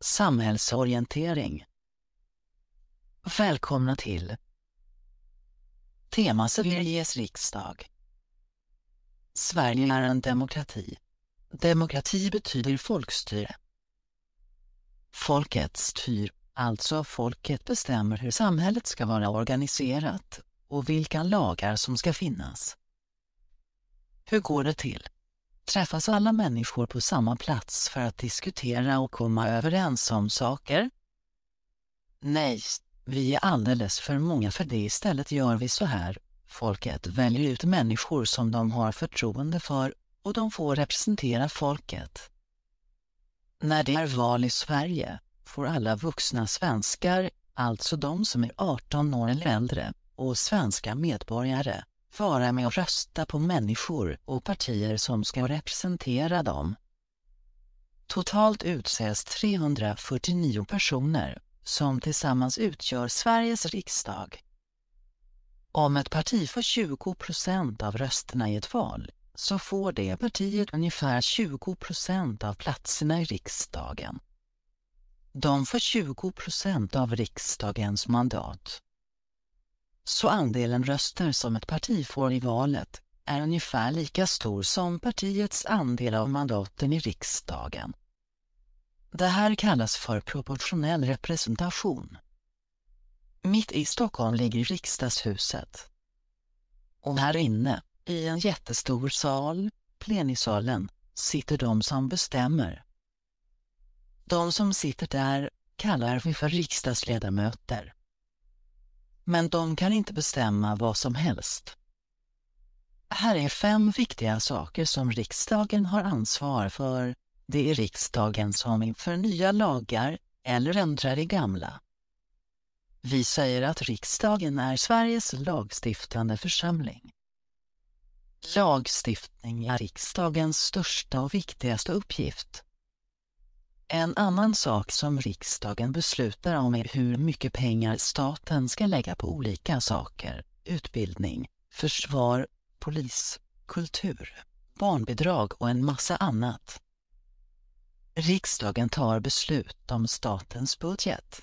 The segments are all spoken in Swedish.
samhällsorientering. Välkomna till Tema Sveriges riksdag. Sverige är en demokrati. Demokrati betyder folkstyre. Folket styr, alltså folket bestämmer hur samhället ska vara organiserat och vilka lagar som ska finnas. Hur går det till? träffas alla människor på samma plats för att diskutera och komma överens om saker? Nej, vi är alldeles för många för det. Istället gör vi så här. Folket väljer ut människor som de har förtroende för och de får representera folket. När det är val i Sverige får alla vuxna svenskar, alltså de som är 18 år eller äldre, och svenska medborgare, fara med att rösta på människor och partier som ska representera dem. Totalt utses 349 personer som tillsammans utgör Sveriges riksdag. Om ett parti får 20 procent av rösterna i ett val så får det partiet ungefär 20 procent av platserna i riksdagen. De får 20 procent av riksdagens mandat så andelen röster som ett parti får i valet är ungefär lika stor som partiets andel av mandaten i riksdagen. Det här kallas för proportionell representation. Mitt i Stockholm ligger riksdagshuset. Och här inne, i en jättestor sal, plenisalen, sitter de som bestämmer. De som sitter där kallar vi för riksdagsledamöter men de kan inte bestämma vad som helst. Här är fem viktiga saker som riksdagen har ansvar för. Det är riksdagen som inför nya lagar eller ändrar i gamla. Vi säger att riksdagen är Sveriges lagstiftande församling. Lagstiftning är riksdagens största och viktigaste uppgift. En annan sak som riksdagen beslutar om är hur mycket pengar staten ska lägga på olika saker. Utbildning, försvar, polis, kultur, barnbidrag och en massa annat. Riksdagen tar beslut om statens budget.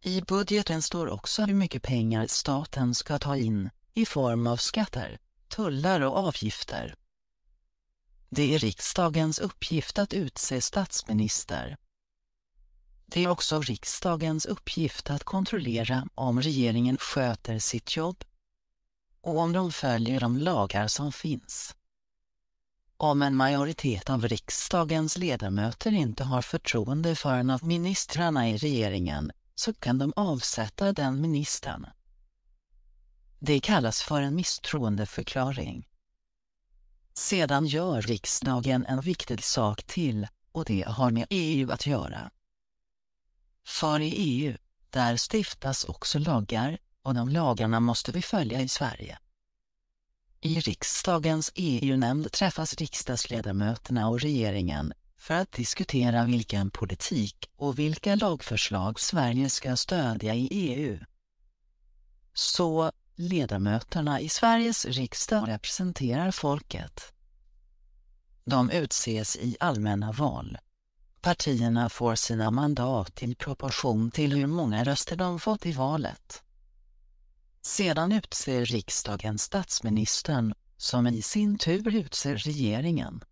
I budgeten står också hur mycket pengar staten ska ta in i form av skatter, tullar och avgifter. Det är riksdagens uppgift att utse statsminister. Det är också riksdagens uppgift att kontrollera om regeringen sköter sitt jobb och om de följer de lagar som finns. Om en majoritet av riksdagens ledamöter inte har förtroende för en av ministrarna i regeringen så kan de avsätta den ministern. Det kallas för en misstroendeförklaring. Sedan gör riksdagen en viktig sak till, och det har med EU att göra. För i EU, där stiftas också lagar, och de lagarna måste vi följa i Sverige. I riksdagens EU-nämnd träffas riksdagsledamöterna och regeringen för att diskutera vilken politik och vilka lagförslag Sverige ska stödja i EU. Så, Ledamöterna i Sveriges riksdag representerar folket. De utses i allmänna val. Partierna får sina mandat i proportion till hur många röster de fått i valet. Sedan utser riksdagen statsministern, som i sin tur utser regeringen.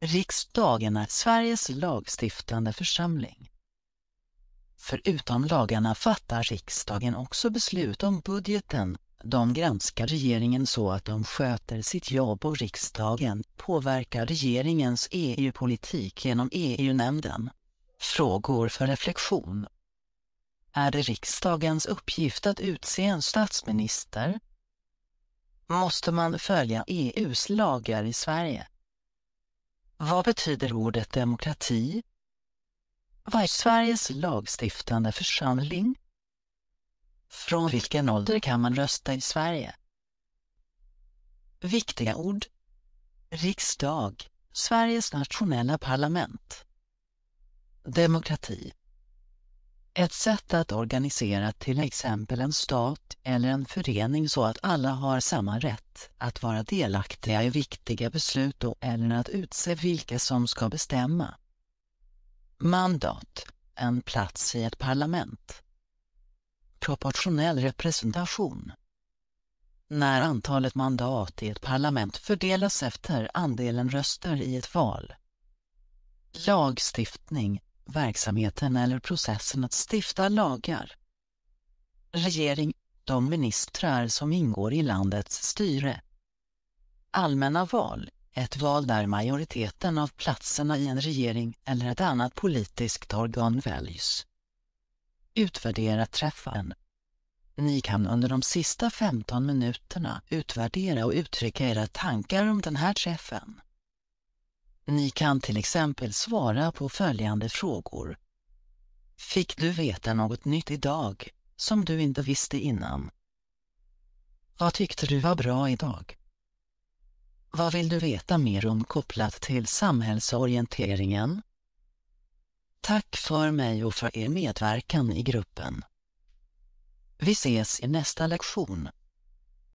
Riksdagen är Sveriges lagstiftande församling. Förutom lagarna fattar riksdagen också beslut om budgeten. De granskar regeringen så att de sköter sitt jobb och riksdagen påverkar regeringens EU-politik genom EU-nämnden. Frågor för reflektion. Är det riksdagens uppgift att utse en statsminister? Måste man följa EUs lagar i Sverige? Vad betyder ordet demokrati? Vad är Sveriges lagstiftande församling? Från vilken ålder kan man rösta i Sverige? Viktiga ord Riksdag, Sveriges nationella parlament Demokrati Ett sätt att organisera till exempel en stat eller en förening så att alla har samma rätt att vara delaktiga i viktiga beslut och eller att utse vilka som ska bestämma mandat, en plats i ett parlament. Proportionell representation. När antalet mandat i ett parlament fördelas efter andelen röster i ett val. Lagstiftning, verksamheten eller processen att stifta lagar. Regering, de ministrar som ingår i landets styre. Allmänna val, ett val där majoriteten av platserna i en regering eller ett annat politiskt organ väljs. Utvärdera träffen. Ni kan under de sista 15 minuterna utvärdera och uttrycka era tankar om den här träffen. Ni kan till exempel svara på följande frågor. Fick du veta något nytt idag som du inte visste innan? Vad tyckte du var bra idag? Vad vill du veta mer om kopplat till samhällsorienteringen? Tack för mig och för er medverkan i gruppen. Vi ses i nästa lektion.